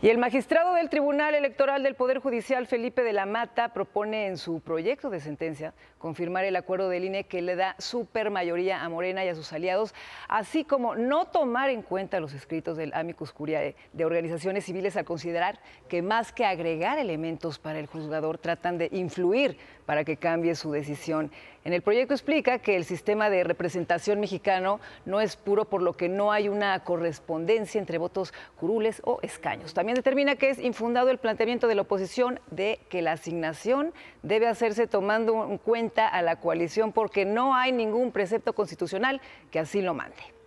Y el magistrado del Tribunal Electoral del Poder Judicial, Felipe de la Mata, propone en su proyecto de sentencia confirmar el acuerdo del INE que le da supermayoría a Morena y a sus aliados, así como no tomar en cuenta los escritos del amicus curiae de organizaciones civiles a considerar que más que agregar elementos para el juzgador, tratan de influir para que cambie su decisión. En el proyecto explica que el sistema de representación mexicano no es puro, por lo que no hay una correspondencia entre votos curules o escaños. También determina que es infundado el planteamiento de la oposición de que la asignación debe hacerse tomando en cuenta a la coalición porque no hay ningún precepto constitucional que así lo mande.